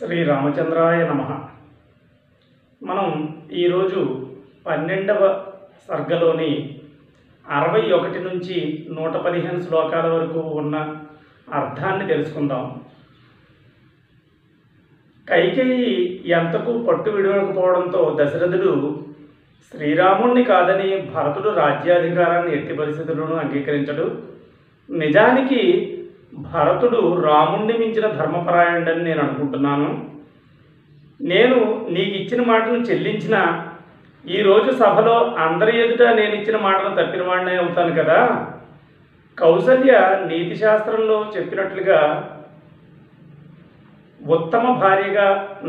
శ్రీరామచంద్రాయ నమ మనం ఈరోజు పన్నెండవ సర్గలోని అరవై ఒకటి నుంచి నూట పదిహేను శ్లోకాల వరకు ఉన్న అర్థాన్ని తెలుసుకుందాం కైకేయి ఎంతకు పట్టు విడవకపోవడంతో దశరథుడు శ్రీరాముణ్ణి కాదని భరతుడు రాజ్యాధికారాన్ని ఎట్టి పరిస్థితులను అంగీకరించడు నిజానికి భరతుడు రాముణ్ణి మించిన ధర్మపరాయణుడని నేను అనుకుంటున్నాను నేను నీకు ఇచ్చిన మాటను చెల్లించిన ఈరోజు సభలో అందరి ఎదుట నేను ఇచ్చిన మాటను తప్పిన వాడినే అవుతాను కదా కౌసల్య నీతి శాస్త్రంలో చెప్పినట్లుగా ఉత్తమ భార్యగా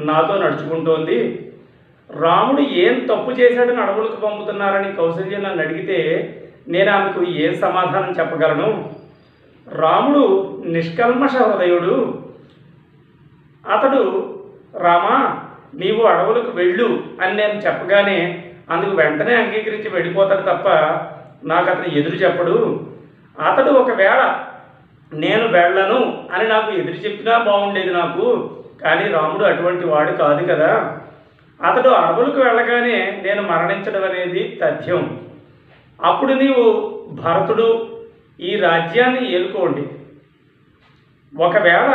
నాతో నడుచుకుంటోంది రాముడు ఏం తప్పు చేశాడని అడవులకు పంపుతున్నారని కౌసల్య నన్ను అడిగితే నేను ఆమెకు ఏం సమాధానం చెప్పగలను రాముడు నిష్కల్మష హృదయుడు అతడు రామా నీవు అడవులకు వెళ్ళు అని నేను చెప్పగానే అందుకు వెంటనే అంగీకరించి వెళ్ళిపోతాడు తప్ప నాకు అతను ఎదురు చెప్పడు అతడు ఒకవేళ నేను వెళ్ళను అని నాకు ఎదురు చెప్పినా బాగుండేది నాకు కానీ రాముడు అటువంటి వాడు కాదు కదా అతడు అడవులకు వెళ్ళగానే నేను మరణించడం అనేది తథ్యం అప్పుడు నీవు భరతుడు ఈ రాజ్యాన్ని ఏలుకోండి ఒకవేళ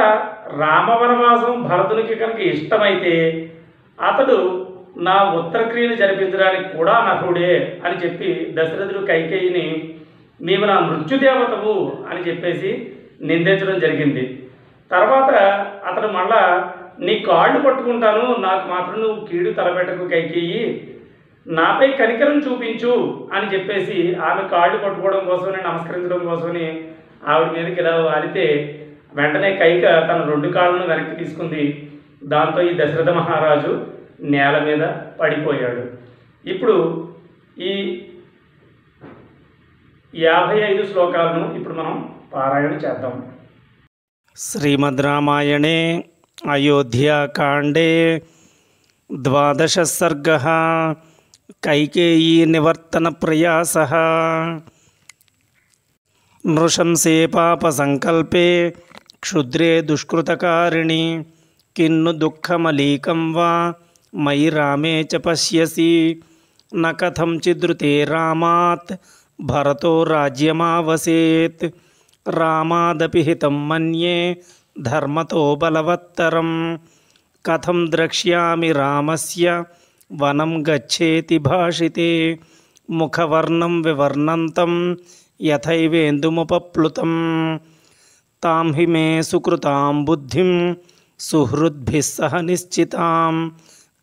రామవనవాసం భరతునికి కనుక ఇష్టమైతే అతడు నా ఉత్తరక్రియను జరిపించడానికి కూడా నహుడే అని చెప్పి దశరథుడు కైకేయిని నీవు నా మృత్యుదేవతవు అని చెప్పేసి నిందించడం జరిగింది తర్వాత అతడు మళ్ళా నీ కాళ్ళు పట్టుకుంటాను నాకు మాత్రం నువ్వు కీడు తలపెట్టకు కైకేయి నాపై కనికరం చూపించు అని చెప్పేసి ఆమె కాళ్ళు పట్టుకోవడం కోసమని నమస్కరించడం కోసమని ఆవిడ మీదకి ఇలా వారితే వెంటనే కైక తన రెండు కాళ్ళను వెనక్కి తీసుకుంది దాంతో ఈ దశరథ మహారాజు నేల మీద పడిపోయాడు ఇప్పుడు ఈ యాభై ఐదు శ్లోకాలను ఇప్పుడు మనం పారాయణ చేద్దాం శ్రీమద్ రామాయణే అయోధ్యాకాండే ద్వాదశ సర్గ प्रयास नृशंसे पापसङ्कल्पे क्षुद्रे दुष्कृतकारिणी किन्नु दुखमलीक मयि रा च न कथम चिद्रुते भरतो राज्यमावसेत् रामादपि हितं मन्ये धर्मतो बलवत्तरं कथं द्रक्ष्यामि रामस्य वनं गच्छेति भाषिते मुखवर्णम विवर्णन्तं यथैवेन्दुमुपप्लुतं तां हि मे सुकृतां बुद्धिं सुहृद्भिः सह निश्चितां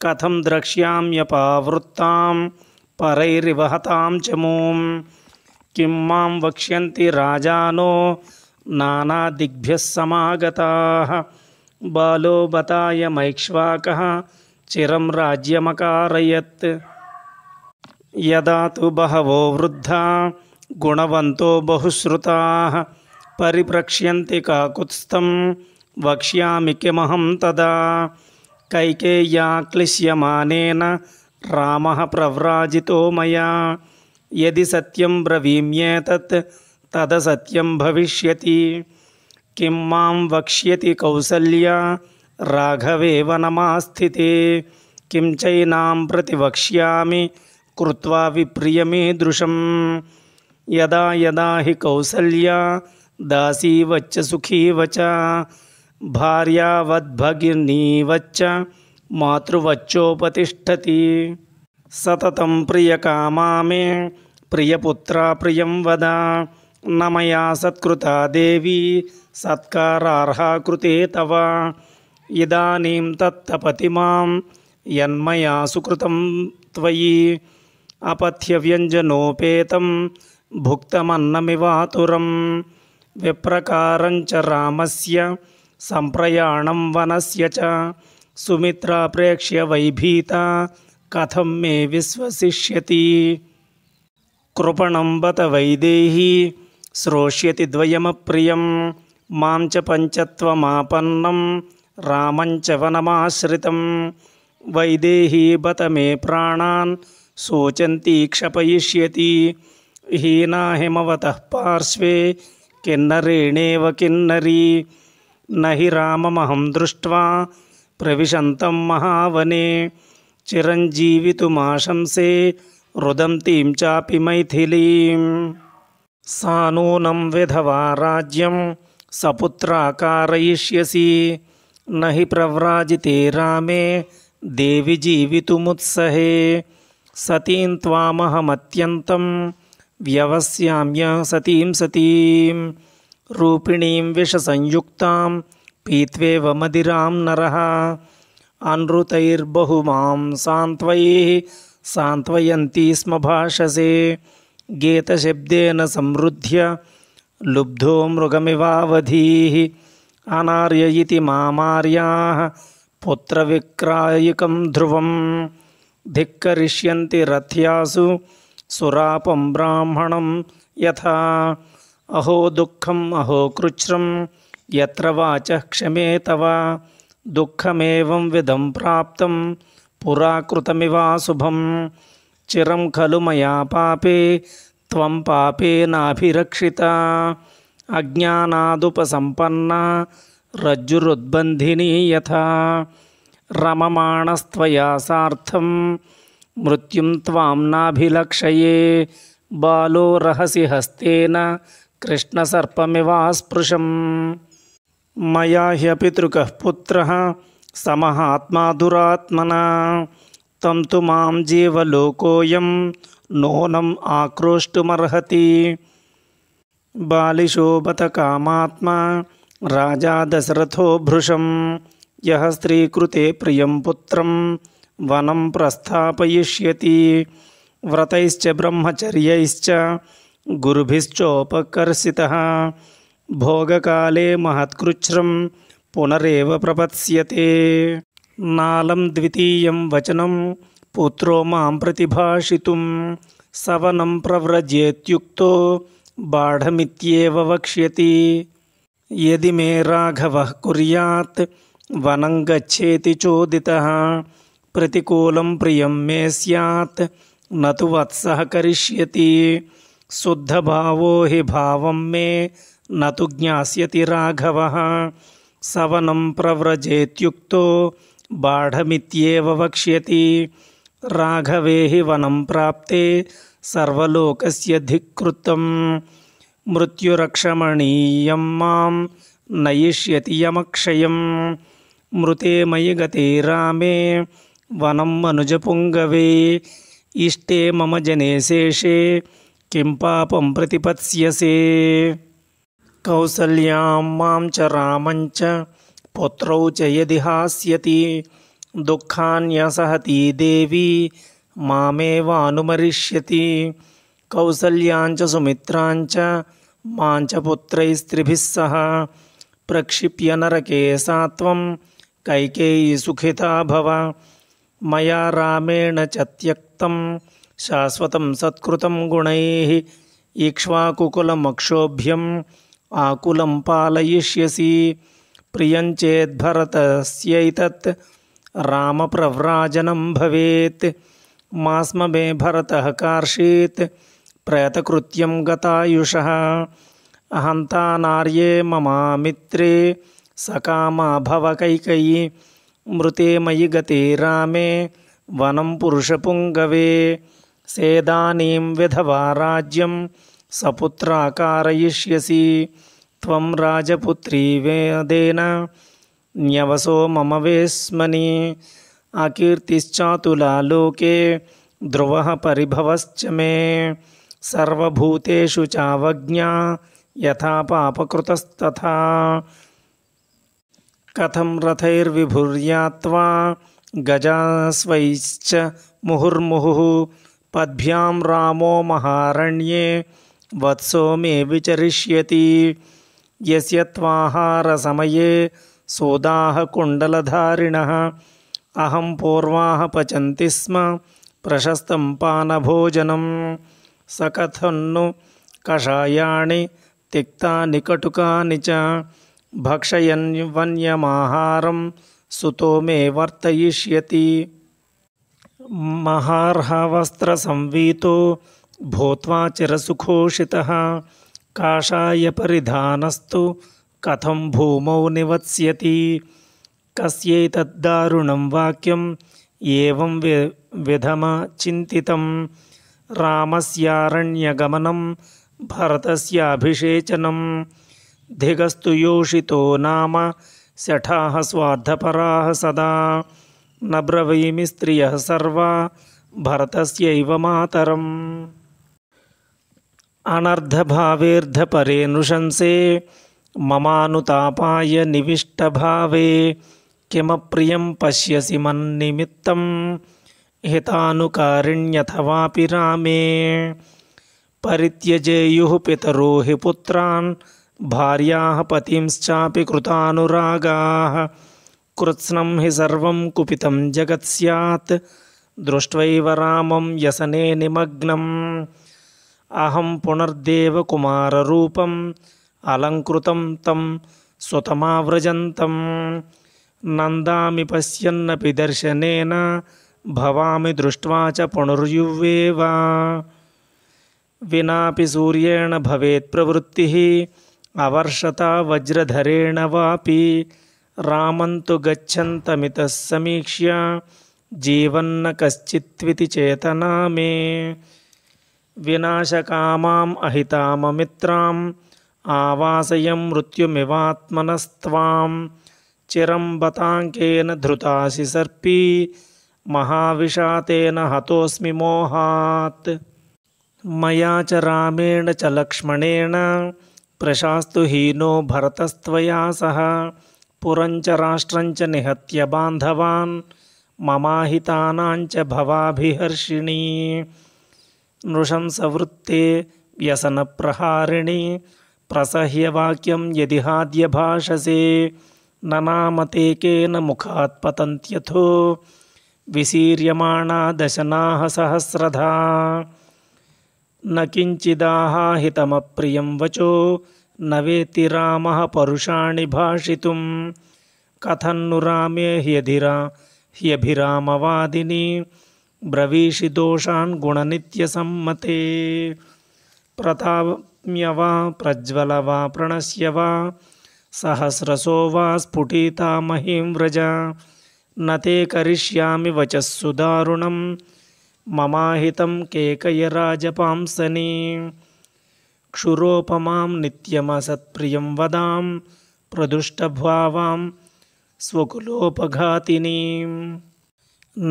कथं द्रक्ष्याम्यपावृत्तां परैरिवहतां च मूं किं मां वक्ष्यन्ति राजानो नानादिग्भ्यः समागताः बालो बताय मैक्ष्वाकः चिरं राज्यमकारयत् यदा तु बहवो वृद्धा गुणवन्तो बहुश्रुताः परिप्रक्ष्यन्ति काकुत्स्थं वक्ष्यामि किमहं तदा कैकेय्या क्लिश्यमानेन रामः प्रव्राजितो मया यदि सत्यं ब्रवीम्येतत् तदसत्यं सत्यं भविष्यति किं मां वक्ष्यति कौसल्या राघवेव नमास्थिते किं चैनां प्रतिवक्ष्यामि कृत्वा विप्रियमीदृशं यदा यदा हि कौसल्या दासीवच्च सुखीवच भार्यावद्भगिनीवच्च मातृवच्चोपतिष्ठति सततं प्रियकामा मे प्रियपुत्रा प्रियं वदा न मया सत्कृता देवी सत्कारार्हा कृते तव ఇదానీం తత్తపతిమాం యన్మయా సుకృతం త్వయి అపథ్యవ్యంజనోపేతం భుక్తమన్నమివాతురం విప్రకారంచ రామస్య సంప్రయాణం వనస్య చ సుమిత్రా ప్రేక్ష్య వైభీత కథం మే విశ్వసిష్యతి కృపణం బత వైదేహి శ్రోష్యతి ద్వయమప్రియం మాం చ పంచత్వమాపన్నం रामञ्च वनमाश्रितं वैदेही बत मे प्राणान् शोचन्ती क्षपयिष्यति हिमवतः पार्श्वे किन्नरेणेव किन्नरी न हि राममहं दृष्ट्वा प्रविशन्तं महावने चिरञ्जीवितुमाशंसे रुदन्तीं चापि मैथिलीं सा नूनं विधवा राज्यं सपुत्राकारयिष्यसि न हि प्रव्राजिते रामे देवि सतीं त्वामहमत्यन्तं व्यवस्याम्य सतीं सतीं रूपिणी विष पीत्वेव मदिरां नरः अनृतैर्बहुमां सान्त्वयैः सान्त्वयन्ती स्म भाषसे गेतशब्देन समृद्ध्य लुब्धो मृगमिवावधीः अनार्य इति पुत्र पुत्रविक्रायिकं ध्रुव धिक्करिष्यन्ति रथ्यासु सुरापं ब्राह्मणं यथा अहो दुःखम् अहो कृच्छ्रं यत्र वाचः क्षमे तव दुःखमेवं विधं प्राप्तं पुराकृतमिवाशुभं चिरं खलु मया पापे त्वं पापेनाभिरक्षिता अज्ञानादुपसम्पन्ना रज्जुरुद्बन्धिनी यथा रममाणस्त्वया सार्थं मृत्युं त्वां नाभिलक्षये बालो रहसि हस्तेन कृष्णसर्पमिवास्पृशं मया ह्यपितृकः पुत्रः दुरात्मना तं तु मां जीवलोकोऽयं नौनम् आक्रोष्टुमर्हति बालिशो बतकामात्मा राजा दशरथो भृशं यः स्त्रीकृते प्रियं पुत्रं वनं प्रस्थापयिष्यति व्रतैश्च ब्रह्मचर्यैश्च गुरुभिश्चोपकर्षितः भोगकाले महत्कृच्छ्रं पुनरेव प्रपत्स्यते नालं द्वितीयं वचनं पुत्रो मां प्रतिभाषितुं सवनं प्रव्रजेत्युक्तो बाढमित्येव वक्ष्यति यदि मे राघवः कुर्यात् वनं गच्छेति चोदितः प्रतिकूलं प्रियं मे स्यात् न तु वत्सः करिष्यति शुद्धभावो हि भावं मे न तु ज्ञास्यति राघवः सवनं प्रव्रजेत्युक्तो बाढमित्येव वक्ष्यति राघवे हि वनं प्राप्ते सर्वलोकस्य धिक्कृतं मृत्युरक्षमणीयं मां नयिष्यति यमक्षयं मृते मयि गते रामे वनं मनुजपुङ्गवे इष्टे मम जने शेषे किं पापं प्रतिपत्स्यसे कौसल्यां मां च रामं च पुत्रौ च हास्यति दुःखान्यसहति देवी मामेवानुमरिष्यति कौसल्यांच सुमित्राञ्च मां च सह प्रक्षिप्य नरके सा कैकेयी सुखिता भव मया रामेण च त्यक्तं शाश्वतं सत्कृतं गुणैः इक्ष्वाकुकुलमक्षोभ्यं आकुलं पालयिष्यसि प्रियं चेद्भरतस्यैतत् रामप्रव्राजनं भवेत् मास्मे भरतः कार्षीत् प्रयतकृत्यं गतायुष अहंता नार्ये ममा मित्रे सकामा भवकैकयी मृते मयि गते रामे वनं पुरुषपुङ्गवे सेदानीं विधवा राज्यं सपुत्रा कारयिष्यसि त्वं राजपुत्री वेदेन न्यवसो मम वेस्मनि अकीर्तिश्चातुलालोके ध्रुवः परिभवश्च मे सर्वभूतेषु चावज्ञा यथा पापकृतस्तथा कथं रथैर्विभुर्यात्वा गजास्वैश्च मुहुर्मुहुः पद्भ्यां रामो महारण्ये वत्सो मे विचरिष्यति यस्य त्वाहारसमये सोदाहकुण्डलधारिणः अहम पूर्वा पचंति स्म पान पानभोजनं सकथन्नु कषायाणि तिक्ता निकटुका च भक्षयन् वन्यमाहारं सुतो मे वर्तयिष्यति महार्हवस्त्रसंवीतो भूत्वा चिरसुखोषितः काषायपरिधानस्तु कथं भूमौ निवत्स्यति कस्यैतद्दारुणं वाक्यम् एवं विधमचिन्तितं रामस्यारण्यगमनं भरतस्याभिषेचनं धिगस्तु योषितो नाम शठाः स्वार्थपराः सदा नब्रवीमि स्त्रियः सर्वा भरतस्यैव मातरम् अनर्धभावेऽर्धपरेऽनुशंसे ममानुतापाय निविष्टभावे किमप्रियं पश्यसि मन्निमित्तं हितानुकारिण्यथवापि रामे परित्यजेयुः पितरो हि पुत्रान् भार्याः पतींश्चापि कृतानुरागाः कृत्स्नं हि सर्वं कुपितं स्यात् दृष्ट्वैव रामं यसने निमग्नम् अहं पुनर्देवकुमाररूपम् अलङ्कृतं तं स्वतमाव्रजन्तम् नंदामि पश्यन्नपि दर्शनेन भवामी दृष्ट्वा च पुनर्युवेव विनापि सूर्येण भवेत् प्रवृत्तिः अवर्षता वज्रधरेण वापी रामं तो गच्छन्तमितः समीक्ष्य जीवन्न कश्चित्विति चेतना मे विनाशकामाम् अहिताममित्राम् आवासयं मृत्युमिवात्मनस्त्वाम् चिरं बताङ्केन धृतासि सर्पी महाविषातेन हतोऽस्मि मोहात् मया च रामेण च लक्ष्मणेन प्रशास्तु हीनो भरतस्त्वया सह पुरं च राष्ट्रं च निहत्य बान्धवान् ममाहितानां च भवाभिहर्षिणि नृशंसवृत्ते व्यसनप्रहारिणि प्रसह्यवाक्यं यदिहाद्यभाषसे ननामते केन मुखात् पतन्त्यथो विसीर्यमाणा दशनाः सहस्रधा न किञ्चिदाहाहितमप्रियं वचो न वेति रामः परुषाणि भाषितुं कथन्नु रामे ह्यधिरा ह्यभिरामवादिनी ब्रवीषि दोषान् गुणनित्यसम्मते प्रताम्य वा प्रज्वल वा प्रणश्य वा सहस्रसो वा स्फुटिता महीं व्रज न ते क्या वचस्सुदारुण दारुणं ममाहितं केकयराजपांसनी क्षुरोपमां नित्यमसत्प्रियं वदां प्रदुष्टभावां स्वकुलोपघातिनीं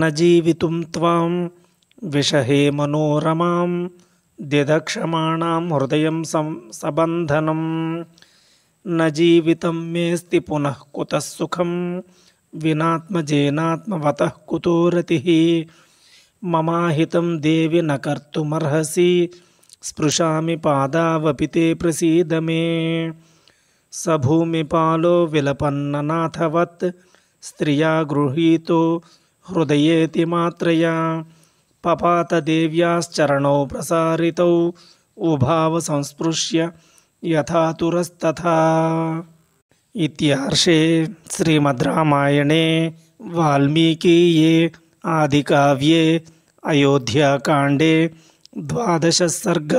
न जीवितुं त्वां विषहे मनोरमां द्यदक्षमाणां हृदयं सं सबन्धनम् न जीवित मेस्ति पुनः कुत सुखम विनात्मजेनात्मत कुतो रति ममाहित देवी न कर्तमर्हसी स्पृशा पादावपि ते प्रसीद मे स भूमिपालो विलपन्ननाथवत् स्त्रिया गृहीतो हृदयेति मात्रया पपातदेव्याश्चरणौ प्रसारितौ उभाव संस्पृश्य यथा तुरस्तथा इत्यार्षे श्रीमद् रामायणे वाल्मीकिये आदिकाव्ये अयोध्याकाण्डे द्वादश सर्ग